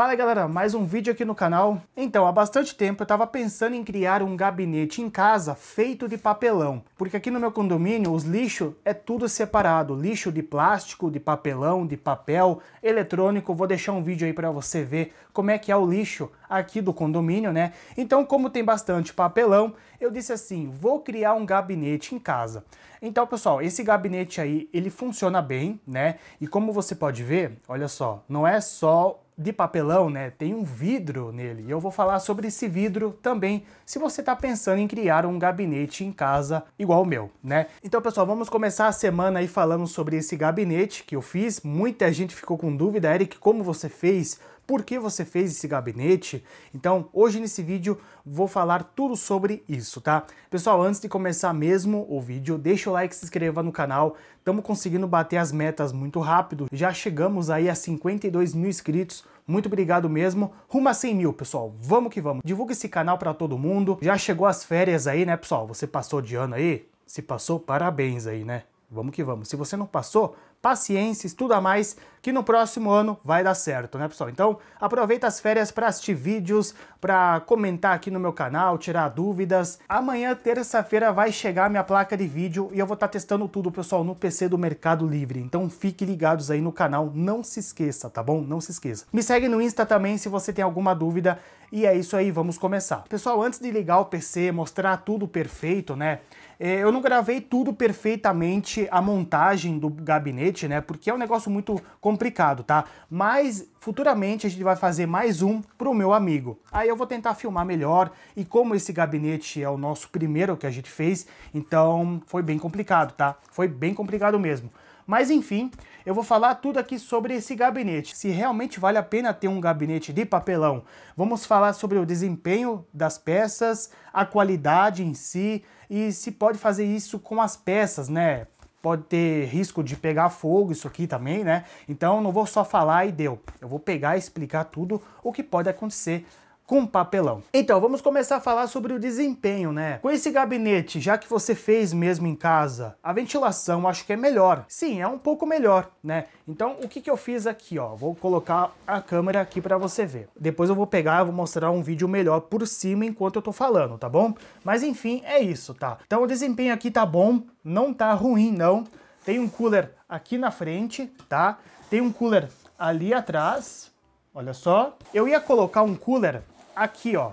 Fala galera, mais um vídeo aqui no canal. Então, há bastante tempo eu estava pensando em criar um gabinete em casa feito de papelão, porque aqui no meu condomínio os lixos é tudo separado, lixo de plástico, de papelão, de papel, eletrônico, vou deixar um vídeo aí para você ver como é que é o lixo aqui do condomínio, né? Então, como tem bastante papelão, eu disse assim, vou criar um gabinete em casa. Então, pessoal, esse gabinete aí, ele funciona bem, né? E como você pode ver, olha só, não é só de papelão, né, tem um vidro nele. E eu vou falar sobre esse vidro também, se você está pensando em criar um gabinete em casa igual o meu, né? Então, pessoal, vamos começar a semana aí falando sobre esse gabinete que eu fiz. Muita gente ficou com dúvida, Eric, como você fez? por que você fez esse gabinete. Então, hoje nesse vídeo vou falar tudo sobre isso, tá? Pessoal, antes de começar mesmo o vídeo, deixa o like, se inscreva no canal. Estamos conseguindo bater as metas muito rápido. Já chegamos aí a 52 mil inscritos. Muito obrigado mesmo. Rumo a 100 mil, pessoal. Vamos que vamos. Divulga esse canal para todo mundo. Já chegou as férias aí, né, pessoal? Você passou de ano aí? Se passou, parabéns aí, né? Vamos que vamos. Se você não passou, paciência, estuda mais, que no próximo ano vai dar certo, né, pessoal? Então, aproveita as férias para assistir vídeos, para comentar aqui no meu canal, tirar dúvidas. Amanhã, terça-feira, vai chegar minha placa de vídeo e eu vou estar tá testando tudo, pessoal, no PC do Mercado Livre. Então, fique ligados aí no canal, não se esqueça, tá bom? Não se esqueça. Me segue no Insta também se você tem alguma dúvida. E é isso aí, vamos começar. Pessoal, antes de ligar o PC, mostrar tudo perfeito, né? É, eu não gravei tudo perfeitamente a montagem do gabinete, né? Porque é um negócio muito complicado complicado, tá? Mas futuramente a gente vai fazer mais um pro meu amigo. Aí eu vou tentar filmar melhor e como esse gabinete é o nosso primeiro que a gente fez, então foi bem complicado, tá? Foi bem complicado mesmo. Mas enfim, eu vou falar tudo aqui sobre esse gabinete, se realmente vale a pena ter um gabinete de papelão. Vamos falar sobre o desempenho das peças, a qualidade em si e se pode fazer isso com as peças, né? pode ter risco de pegar fogo isso aqui também, né? Então não vou só falar e deu. Eu vou pegar e explicar tudo o que pode acontecer com papelão. Então, vamos começar a falar sobre o desempenho, né? Com esse gabinete, já que você fez mesmo em casa, a ventilação acho que é melhor. Sim, é um pouco melhor, né? Então, o que, que eu fiz aqui, ó? Vou colocar a câmera aqui para você ver. Depois eu vou pegar, vou mostrar um vídeo melhor por cima enquanto eu tô falando, tá bom? Mas enfim, é isso, tá? Então o desempenho aqui tá bom, não tá ruim não. Tem um cooler aqui na frente, tá? Tem um cooler ali atrás, olha só. Eu ia colocar um cooler aqui, ó.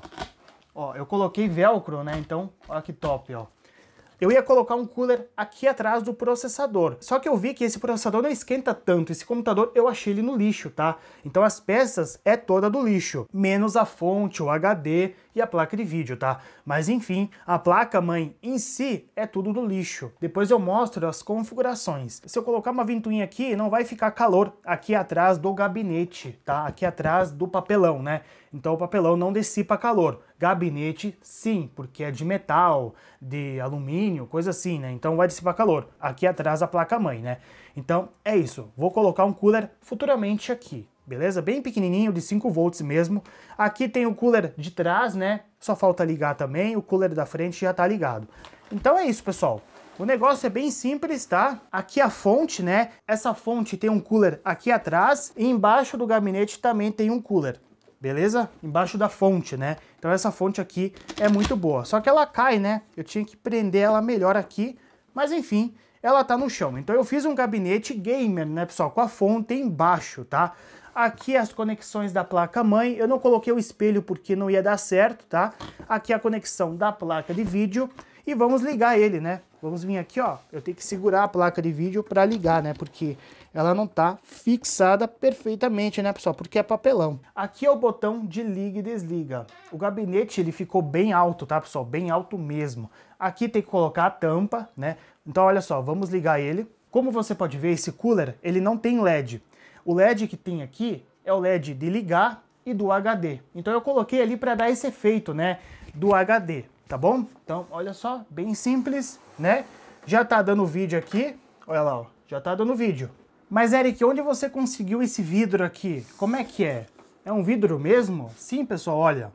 Ó, eu coloquei velcro, né? Então, olha que top, ó eu ia colocar um cooler aqui atrás do processador. Só que eu vi que esse processador não esquenta tanto, esse computador eu achei ele no lixo, tá? Então as peças é toda do lixo, menos a fonte, o HD e a placa de vídeo, tá? Mas enfim, a placa mãe em si é tudo do lixo. Depois eu mostro as configurações. Se eu colocar uma ventoinha aqui, não vai ficar calor aqui atrás do gabinete, tá? Aqui atrás do papelão, né? Então o papelão não dissipa calor. Gabinete, sim, porque é de metal, de alumínio, coisa assim, né? Então vai dissipar calor. Aqui atrás a placa-mãe, né? Então é isso. Vou colocar um cooler futuramente aqui, beleza? Bem pequenininho, de 5 volts mesmo. Aqui tem o cooler de trás, né? Só falta ligar também, o cooler da frente já tá ligado. Então é isso, pessoal. O negócio é bem simples, tá? Aqui a fonte, né? Essa fonte tem um cooler aqui atrás e embaixo do gabinete também tem um cooler beleza? Embaixo da fonte, né? Então essa fonte aqui é muito boa. Só que ela cai, né? Eu tinha que prender ela melhor aqui, mas enfim, ela tá no chão. Então eu fiz um gabinete gamer, né, pessoal, com a fonte embaixo, tá? Aqui as conexões da placa-mãe, eu não coloquei o espelho porque não ia dar certo, tá? Aqui a conexão da placa de vídeo e vamos ligar ele, né? Vamos vir aqui, ó. Eu tenho que segurar a placa de vídeo para ligar, né? Porque ela não tá fixada perfeitamente, né, pessoal? Porque é papelão. Aqui é o botão de liga e desliga. O gabinete, ele ficou bem alto, tá, pessoal? Bem alto mesmo. Aqui tem que colocar a tampa, né? Então, olha só, vamos ligar ele. Como você pode ver, esse cooler, ele não tem LED. O LED que tem aqui é o LED de ligar e do HD. Então, eu coloquei ali para dar esse efeito, né, do HD tá bom? Então, olha só, bem simples, né? Já tá dando vídeo aqui, olha lá, ó, já tá dando vídeo. Mas Eric, onde você conseguiu esse vidro aqui? Como é que é? É um vidro mesmo? Sim, pessoal, olha.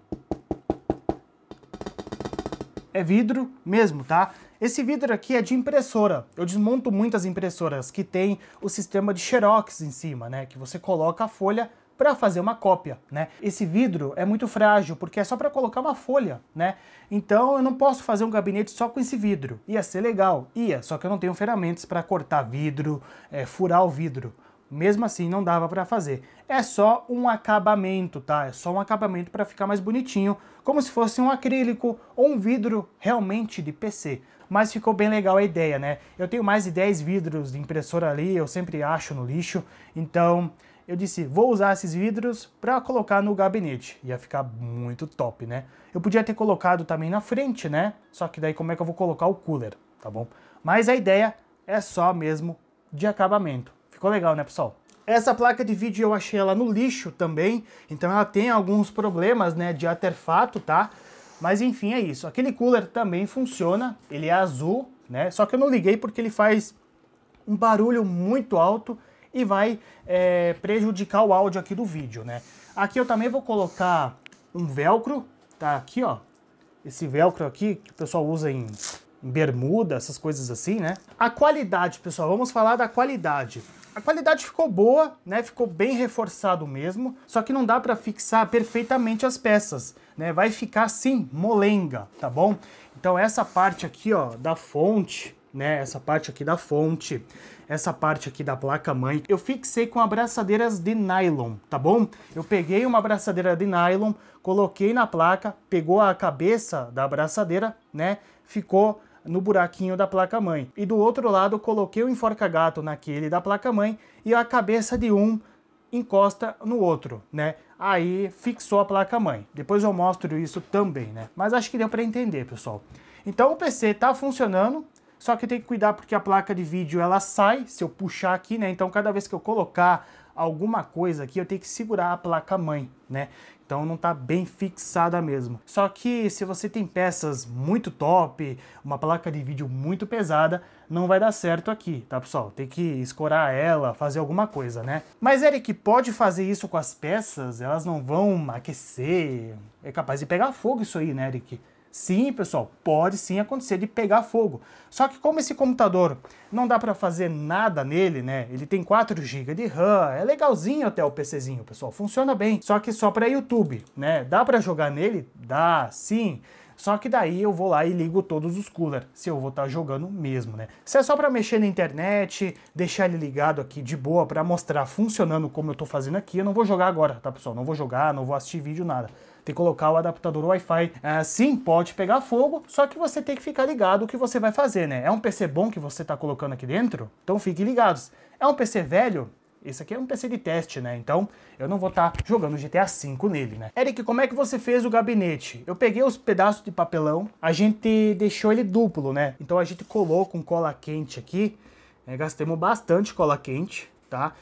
É vidro mesmo, tá? Esse vidro aqui é de impressora. Eu desmonto muitas impressoras que tem o sistema de xerox em cima, né? Que você coloca a folha para fazer uma cópia, né? Esse vidro é muito frágil porque é só para colocar uma folha, né? Então eu não posso fazer um gabinete só com esse vidro. Ia ser legal, ia, só que eu não tenho ferramentas para cortar vidro, é, furar o vidro. Mesmo assim, não dava para fazer. É só um acabamento, tá? É só um acabamento para ficar mais bonitinho, como se fosse um acrílico ou um vidro realmente de PC. Mas ficou bem legal a ideia, né? Eu tenho mais de 10 vidros de impressora ali, eu sempre acho no lixo, então eu disse, vou usar esses vidros para colocar no gabinete. Ia ficar muito top, né? Eu podia ter colocado também na frente, né? Só que daí como é que eu vou colocar o cooler, tá bom? Mas a ideia é só mesmo de acabamento. Ficou legal, né, pessoal? Essa placa de vídeo eu achei ela no lixo também, então ela tem alguns problemas, né, de aterfato, tá? Mas enfim, é isso. Aquele cooler também funciona, ele é azul, né? Só que eu não liguei porque ele faz um barulho muito alto e vai é, prejudicar o áudio aqui do vídeo, né? Aqui eu também vou colocar um velcro, tá aqui, ó. Esse velcro aqui que o pessoal usa em, bermuda, essas coisas assim, né? A qualidade, pessoal, vamos falar da qualidade. A qualidade ficou boa, né? Ficou bem reforçado mesmo, só que não dá para fixar perfeitamente as peças, né? Vai ficar assim, molenga, tá bom? Então essa parte aqui, ó, da fonte, né? Essa parte aqui da fonte, essa parte aqui da placa-mãe. Eu fixei com abraçadeiras de nylon, tá bom? Eu peguei uma abraçadeira de nylon, coloquei na placa, pegou a cabeça da abraçadeira, né? Ficou no buraquinho da placa-mãe. E do outro lado, coloquei o enforca-gato naquele da placa-mãe e a cabeça de um encosta no outro, né? Aí fixou a placa-mãe. Depois eu mostro isso também, né? Mas acho que deu para entender, pessoal. Então o PC está funcionando, só que tem que cuidar porque a placa de vídeo ela sai se eu puxar aqui, né? Então cada vez que eu colocar alguma coisa aqui, eu tenho que segurar a placa mãe, né? Então não está bem fixada mesmo. Só que se você tem peças muito top, uma placa de vídeo muito pesada, não vai dar certo aqui, tá pessoal? Tem que escorar ela, fazer alguma coisa, né? Mas Eric, pode fazer isso com as peças? Elas não vão aquecer? É capaz de pegar fogo isso aí, né Eric? Sim, pessoal, pode sim acontecer de pegar fogo. Só que como esse computador não dá para fazer nada nele, né? Ele tem 4 GB de RAM, é legalzinho até o PCzinho, pessoal, funciona bem. Só que só para YouTube, né? Dá para jogar nele? Dá, sim. Só que daí eu vou lá e ligo todos os cooler, se eu vou estar tá jogando mesmo, né? Se é só para mexer na internet, deixar ele ligado aqui de boa para mostrar funcionando como eu estou fazendo aqui, eu não vou jogar agora, tá pessoal? Não vou jogar, não vou assistir vídeo, nada tem que colocar o adaptador Wi-Fi. É, sim, pode pegar fogo, só que você tem que ficar ligado o que você vai fazer, né? É um PC bom que você está colocando aqui dentro? Então fiquem ligados. É um PC velho? Esse aqui é um PC de teste, né? Então eu não vou estar tá jogando GTA V nele, né? Eric, como é que você fez o gabinete? Eu peguei os pedaços de papelão, a gente deixou ele duplo, né? Então a gente colou com cola quente aqui, né? gastamos bastante cola quente, tá?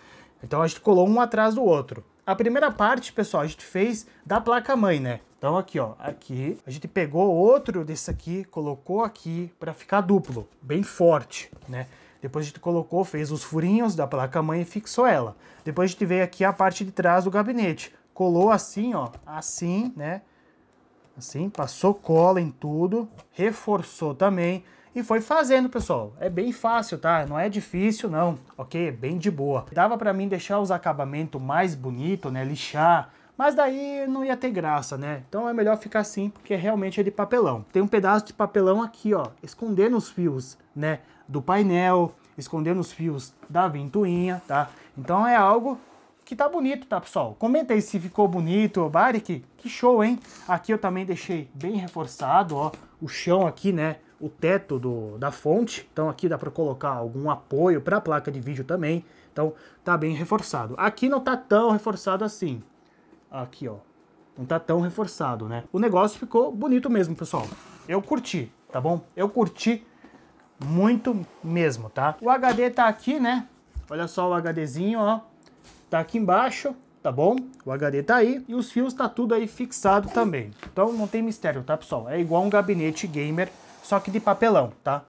Então a gente colou um atrás do outro. A primeira parte, pessoal, a gente fez da placa-mãe, né? Então aqui, ó, aqui, a gente pegou outro desse aqui, colocou aqui para ficar duplo, bem forte, né? Depois a gente colocou, fez os furinhos da placa-mãe e fixou ela. Depois a gente veio aqui a parte de trás do gabinete. Colou assim, ó, assim, né? Assim, passou cola em tudo, reforçou também e foi fazendo, pessoal. É bem fácil, tá? Não é difícil, não, ok? É bem de boa. Dava para mim deixar os acabamentos mais bonito, né? Lixar, mas daí não ia ter graça, né? Então é melhor ficar assim, porque realmente é de papelão. Tem um pedaço de papelão aqui, ó, escondendo os fios, né? do painel, escondendo os fios da ventoinha, tá? Então é algo que tá bonito, tá, pessoal? Comenta aí se ficou bonito, Barik. Que show, hein? Aqui eu também deixei bem reforçado, ó, o chão aqui, né? O teto do, da fonte. Então aqui dá para colocar algum apoio para a placa de vídeo também. Então tá bem reforçado. Aqui não tá tão reforçado assim. Aqui, ó. Não tá tão reforçado, né? O negócio ficou bonito mesmo, pessoal. Eu curti, tá bom? Eu curti muito mesmo, tá? O HD tá aqui, né? Olha só o HDzinho, ó. Tá aqui embaixo, tá bom? O HD tá aí e os fios tá tudo aí fixado também. Então não tem mistério, tá, pessoal? É igual um gabinete gamer, só que de papelão, tá?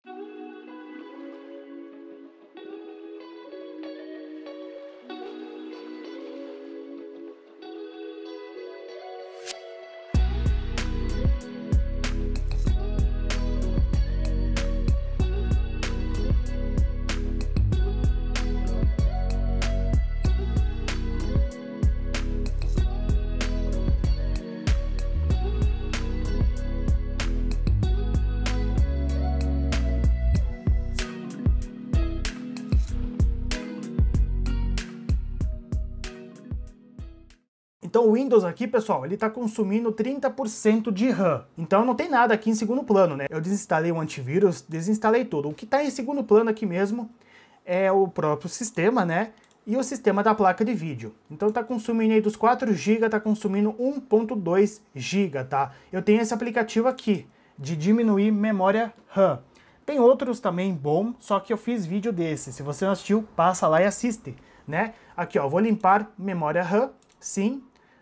o Windows aqui, pessoal, ele está consumindo 30% de RAM. Então não tem nada aqui em segundo plano, né? Eu desinstalei o antivírus, desinstalei tudo. O que está em segundo plano aqui mesmo é o próprio sistema, né? E o sistema da placa de vídeo. Então está consumindo aí dos 4 GB, está consumindo 1.2 GB, tá? Eu tenho esse aplicativo aqui de diminuir memória RAM. Tem outros também bom, só que eu fiz vídeo desse. Se você não assistiu, passa lá e assiste, né? Aqui, ó, vou limpar memória RAM. Sim,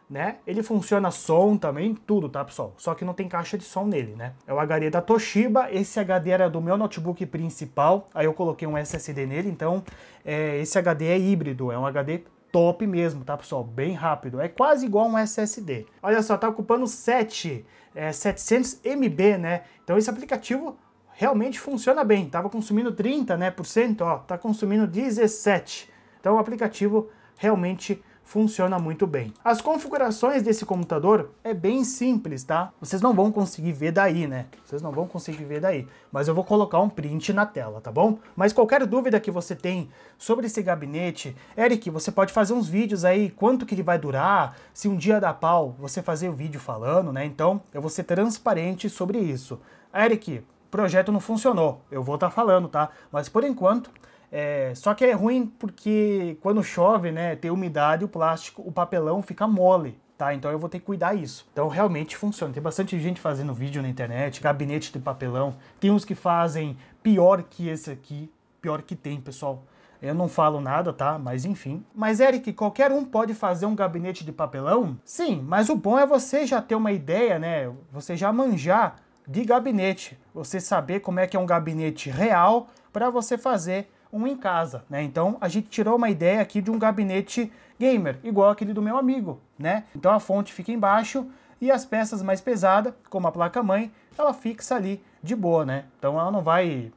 né? Ele funciona som também, tudo, tá, pessoal? Só que não tem caixa de som nele, né? É o HD da Toshiba, esse HD era do meu notebook principal, aí eu coloquei um SSD nele, então é, esse HD é híbrido, é um HD top mesmo, tá, pessoal? Bem rápido, é quase igual um SSD. Olha só, tá ocupando 7, é, 700 MB, né? Então esse aplicativo realmente funciona bem. Tava consumindo 30, né, por cento, ó, tá consumindo 17. Então o aplicativo realmente funciona muito bem. As configurações desse computador é bem simples, tá? Vocês não vão conseguir ver daí, né? Vocês não vão conseguir ver daí, mas eu vou colocar um print na tela, tá bom? Mas qualquer dúvida que você tem sobre esse gabinete, Eric, você pode fazer uns vídeos aí, quanto que ele vai durar, se um dia dá pau, você fazer o vídeo falando, né? Então, eu vou ser transparente sobre isso. Eric, projeto não funcionou, eu vou estar tá falando, tá? Mas por enquanto, é, só que é ruim porque quando chove, né, tem umidade, o plástico, o papelão fica mole. Tá, então eu vou ter que cuidar isso. Então realmente funciona. Tem bastante gente fazendo vídeo na internet, gabinete de papelão. Tem uns que fazem pior que esse aqui, pior que tem, pessoal. Eu não falo nada, tá? Mas enfim. Mas Eric, qualquer um pode fazer um gabinete de papelão? Sim, mas o bom é você já ter uma ideia, né? Você já manjar de gabinete, você saber como é que é um gabinete real para você fazer um em casa, né? Então a gente tirou uma ideia aqui de um gabinete gamer, igual aquele do meu amigo, né? Então a fonte fica embaixo e as peças mais pesadas, como a placa-mãe, ela fixa ali de boa, né? Então ela não vai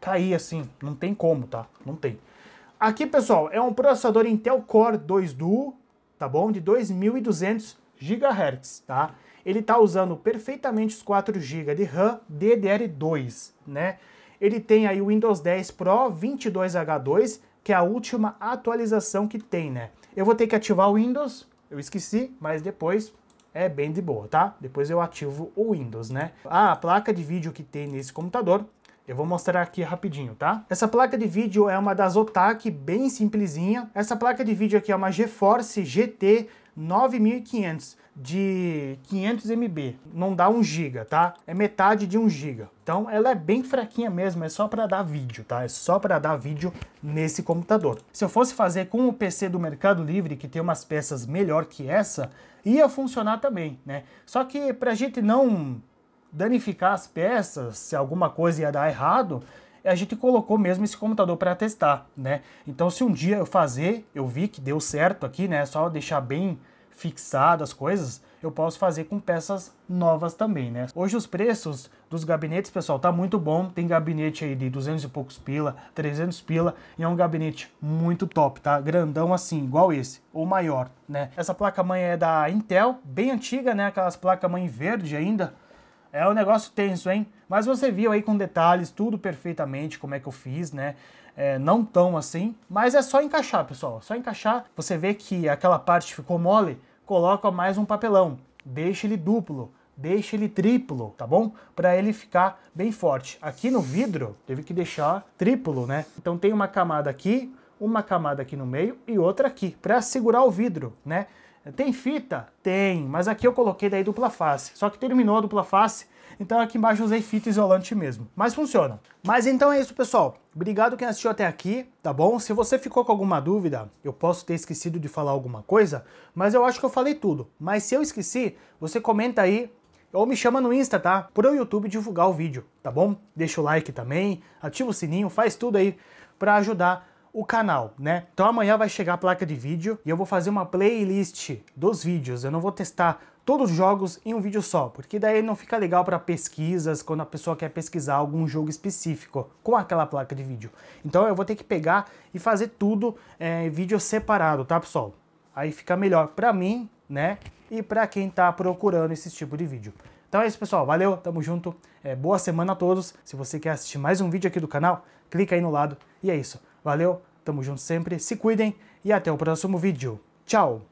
cair assim, não tem como, tá? Não tem. Aqui, pessoal, é um processador Intel Core 2 Duo, tá bom? De 2200 GHz, tá? Ele tá usando perfeitamente os 4 GB de RAM DDR2, né? ele tem aí o Windows 10 Pro 22H2, que é a última atualização que tem, né? Eu vou ter que ativar o Windows, eu esqueci, mas depois é bem de boa, tá? Depois eu ativo o Windows, né? Ah, a placa de vídeo que tem nesse computador, eu vou mostrar aqui rapidinho, tá? Essa placa de vídeo é uma das Zotac, bem simplesinha. Essa placa de vídeo aqui é uma GeForce GT 9.500 de 500 MB, não dá 1 GB, tá? É metade de 1 GB. Então ela é bem fraquinha mesmo, é só para dar vídeo, tá? É só para dar vídeo nesse computador. Se eu fosse fazer com o PC do Mercado Livre, que tem umas peças melhor que essa, ia funcionar também, né? Só que pra gente não danificar as peças, se alguma coisa ia dar errado, a gente colocou mesmo esse computador para testar, né? Então, se um dia eu fazer, eu vi que deu certo aqui, né? Só deixar bem fixado as coisas, eu posso fazer com peças novas também, né? Hoje os preços dos gabinetes, pessoal, tá muito bom. Tem gabinete aí de 200 e poucos pila, 300 pila, e é um gabinete muito top, tá? Grandão assim, igual esse, ou maior, né? Essa placa-mãe é da Intel, bem antiga, né? Aquelas placas mãe verde ainda, é um negócio tenso, hein? Mas você viu aí com detalhes tudo perfeitamente como é que eu fiz, né? É, não tão assim, mas é só encaixar, pessoal. Só encaixar. Você vê que aquela parte ficou mole, coloca mais um papelão, deixa ele duplo, deixa ele triplo, tá bom? Para ele ficar bem forte. Aqui no vidro teve que deixar triplo, né? Então tem uma camada aqui, uma camada aqui no meio e outra aqui para segurar o vidro, né? Tem fita? Tem, mas aqui eu coloquei daí dupla face. Só que terminou a dupla face, então aqui embaixo eu usei fita isolante mesmo. Mas funciona. Mas então é isso, pessoal. Obrigado quem assistiu até aqui, tá bom? Se você ficou com alguma dúvida, eu posso ter esquecido de falar alguma coisa, mas eu acho que eu falei tudo. Mas se eu esqueci, você comenta aí ou me chama no Insta, tá? Por YouTube divulgar o vídeo, tá bom? Deixa o like também, ativa o sininho, faz tudo aí para ajudar o canal, né? Então amanhã vai chegar a placa de vídeo e eu vou fazer uma playlist dos vídeos. Eu não vou testar todos os jogos em um vídeo só, porque daí não fica legal para pesquisas, quando a pessoa quer pesquisar algum jogo específico com aquela placa de vídeo. Então eu vou ter que pegar e fazer tudo é, em vídeo separado, tá pessoal? Aí fica melhor para mim, né? E para quem tá procurando esse tipo de vídeo. Então é isso, pessoal. Valeu, tamo junto. É, boa semana a todos. Se você quer assistir mais um vídeo aqui do canal, clica aí no lado. E é isso. Valeu, tamo junto sempre, se cuidem e até o próximo vídeo. Tchau!